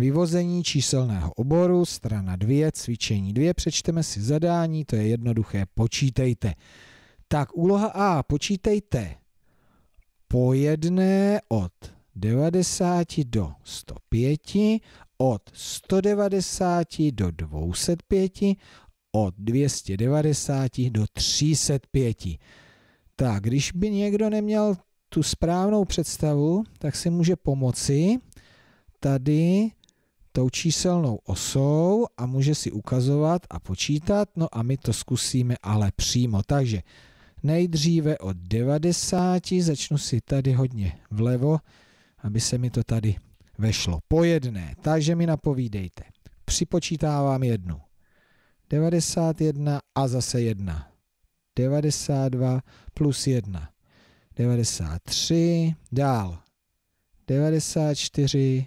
Vyvození číselného oboru, strana 2, cvičení 2, přečteme si zadání, to je jednoduché, počítejte. Tak úloha A, počítejte po jedné od 90 do 105, od 190 do 205, od 290 do 305. Tak, když by někdo neměl tu správnou představu, tak si může pomoci tady tou číselnou osou a může si ukazovat a počítat, no a my to zkusíme ale přímo. Takže nejdříve od 90, začnu si tady hodně vlevo, aby se mi to tady vešlo. Po jedné, takže mi napovídejte. Připočítávám jednu. 91 a zase jedna. 92 plus jedna, 93, dál. 94,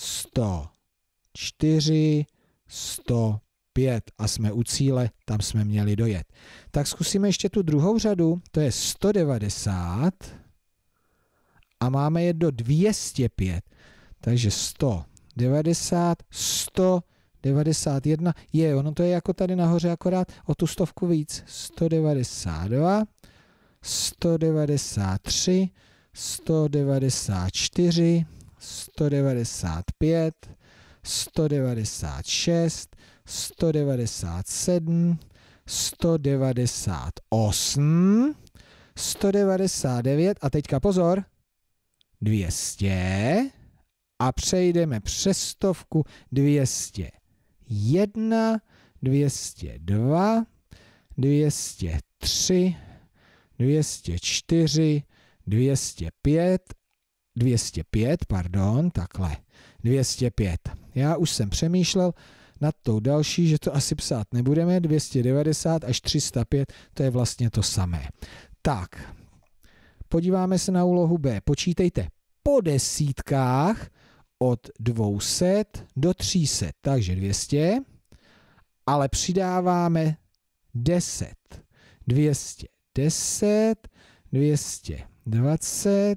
104, 105 a jsme u cíle, tam jsme měli dojet. Tak zkusíme ještě tu druhou řadu, to je 190 a máme je do 205. Takže 190, 191, je, ono to je jako tady nahoře, akorát o tu stovku víc. 192, 193, 194, 195, 196, 197, 198, 199 a teďka pozor, 200 a přejdeme přes stovku 201, 202, 203, 204, 205 205, pardon, takhle, 205. Já už jsem přemýšlel nad tou další, že to asi psát nebudeme, 290 až 305, to je vlastně to samé. Tak, podíváme se na úlohu B. Počítejte po desítkách od 200 do 300, takže 200, ale přidáváme 10. 210, 220,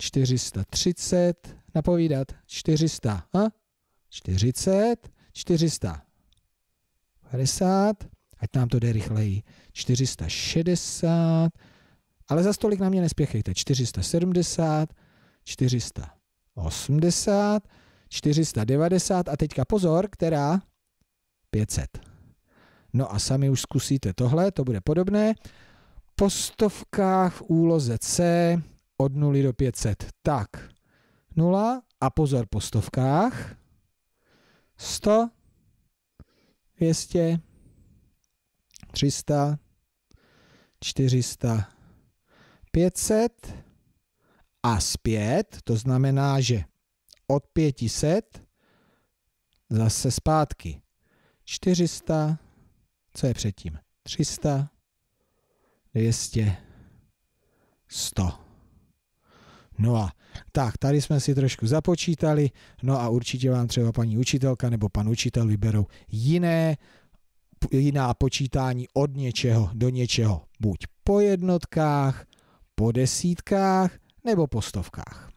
430, napovídat 400, a? 40, 450, ať nám to jde rychleji, 460, ale za stolik na mě nespěchejte, 470, 480, 490 a teďka pozor, která? 500. No a sami už zkusíte tohle, to bude podobné. Po stovkách úloze C od 0 do 500. Tak, 0 a pozor po stovkách. 100, 200, 300, 400, 500 a zpět, to znamená, že od 500 zase zpátky. 400, co je předtím? 300, 200, 100. No a tak, tady jsme si trošku započítali, no a určitě vám třeba paní učitelka nebo pan učitel vyberou jiné, jiná počítání od něčeho do něčeho, buď po jednotkách, po desítkách nebo po stovkách.